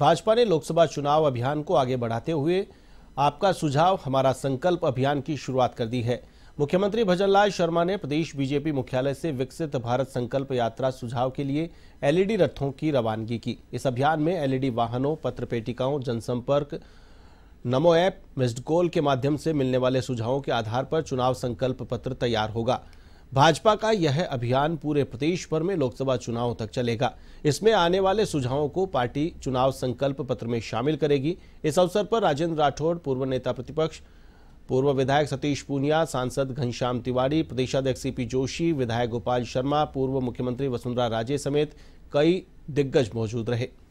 भाजपा ने लोकसभा चुनाव अभियान को आगे बढ़ाते हुए आपका सुझाव हमारा संकल्प अभियान की शुरुआत कर दी है मुख्यमंत्री भजनलाल शर्मा ने प्रदेश बीजेपी मुख्यालय से विकसित भारत संकल्प यात्रा सुझाव के लिए एलईडी रथों की रवानगी की इस अभियान में एलईडी वाहनों पत्र पेटिकाओं जनसंपर्क नमो ऐप मिस्ड कॉल के माध्यम से मिलने वाले सुझावों के आधार पर चुनाव संकल्प पत्र तैयार होगा भाजपा का यह अभियान पूरे प्रदेश भर में लोकसभा चुनाव तक चलेगा इसमें आने वाले सुझावों को पार्टी चुनाव संकल्प पत्र में शामिल करेगी इस अवसर पर राजेंद्र राठौड़ पूर्व नेता प्रतिपक्ष पूर्व विधायक सतीश पूनिया सांसद घनश्याम तिवारी प्रदेशाध्यक्ष सीपी जोशी विधायक गोपाल शर्मा पूर्व मुख्यमंत्री वसुंधरा राजे समेत कई दिग्गज मौजूद रहे